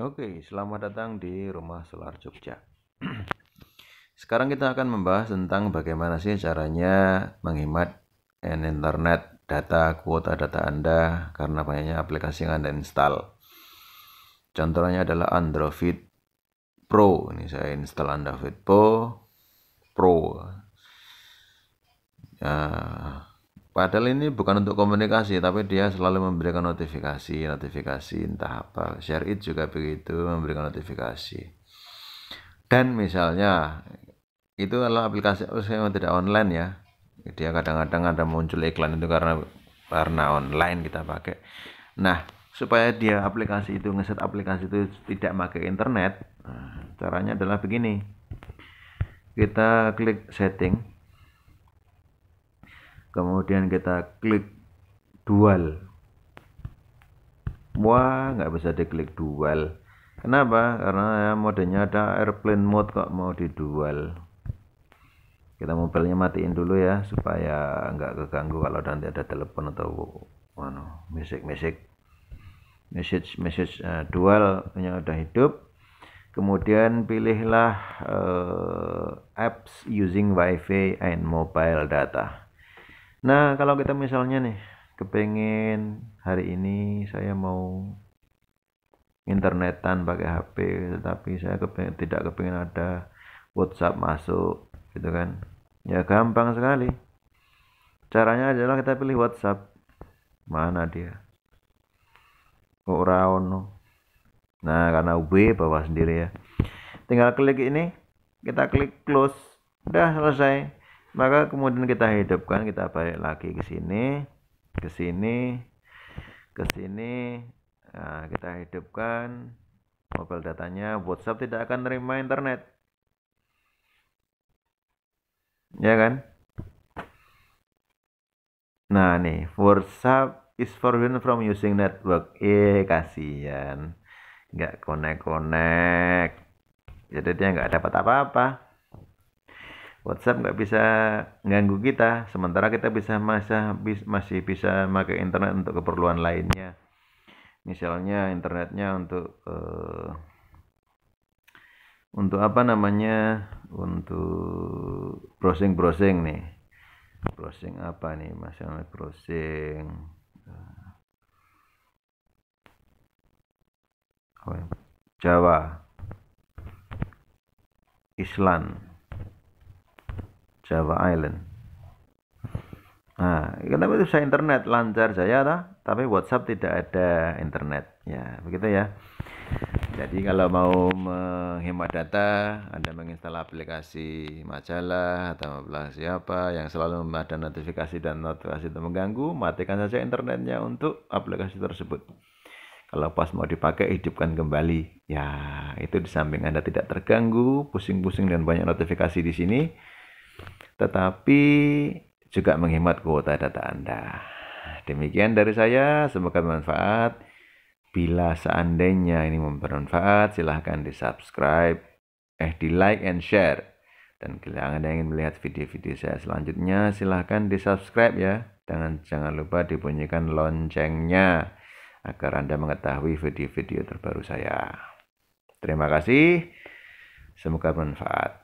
Oke, selamat datang di Rumah Solar Jogja. Sekarang kita akan membahas tentang bagaimana sih caranya menghemat internet, data, kuota data Anda karena banyaknya aplikasi yang Anda install. Contohnya adalah Android Pro. Ini saya install Android Pro Pro. Nah, Padahal ini bukan untuk komunikasi, tapi dia selalu memberikan notifikasi, notifikasi entah apa. Share it juga begitu, memberikan notifikasi. Dan misalnya, itu adalah aplikasi yang tidak online ya. Dia kadang-kadang ada muncul iklan itu karena karena online kita pakai. Nah, supaya dia aplikasi itu ngeset aplikasi itu tidak pakai internet, nah, caranya adalah begini. Kita klik setting kemudian kita klik dual wah nggak bisa diklik dual kenapa karena ya, modenya ada airplane mode kok mau di dual kita mobilnya matiin dulu ya supaya nggak keganggu kalau nanti ada telepon atau mana musik musik message message uh, dual yang udah hidup kemudian pilihlah uh, apps using wifi and mobile data Nah, kalau kita misalnya nih kepengen hari ini saya mau internetan pakai HP, tetapi saya kepengen, tidak kepengen ada WhatsApp masuk, gitu kan? Ya gampang sekali. Caranya adalah kita pilih WhatsApp. Mana dia? Oh, Orang. Nah, karena W bawah sendiri ya. Tinggal klik ini, kita klik close. Udah selesai maka kemudian kita hidupkan kita balik lagi ke sini ke sini ke sini nah, kita hidupkan mobile datanya WhatsApp tidak akan terima internet ya kan nah nih WhatsApp is forbidden from using network eh kasihan nggak connect connect jadi dia nggak dapat apa-apa WhatsApp nggak bisa ganggu kita, sementara kita bisa masih masih bisa pakai internet untuk keperluan lainnya. Misalnya internetnya untuk uh, untuk apa namanya? Untuk browsing-browsing nih. Browsing apa nih? Misalnya browsing eh, ya? Jawa, Island, Java Island nah kenapa iya, itu saya internet lancar saya lah tapi WhatsApp tidak ada internet ya begitu ya jadi kalau mau menghemat data Anda menginstal aplikasi majalah atau aplikasi apa yang selalu ada notifikasi dan notifikasi itu mengganggu matikan saja internetnya untuk aplikasi tersebut kalau pas mau dipakai hidupkan kembali ya itu di samping Anda tidak terganggu pusing-pusing dan banyak notifikasi di sini tetapi juga menghemat kuota data Anda. Demikian dari saya, semoga bermanfaat. Bila seandainya ini bermanfaat, silahkan di subscribe, eh di like and share. Dan kalau Anda ingin melihat video-video saya selanjutnya, silahkan di subscribe ya. Dan jangan lupa dibunyikan loncengnya agar Anda mengetahui video-video terbaru saya. Terima kasih, semoga bermanfaat.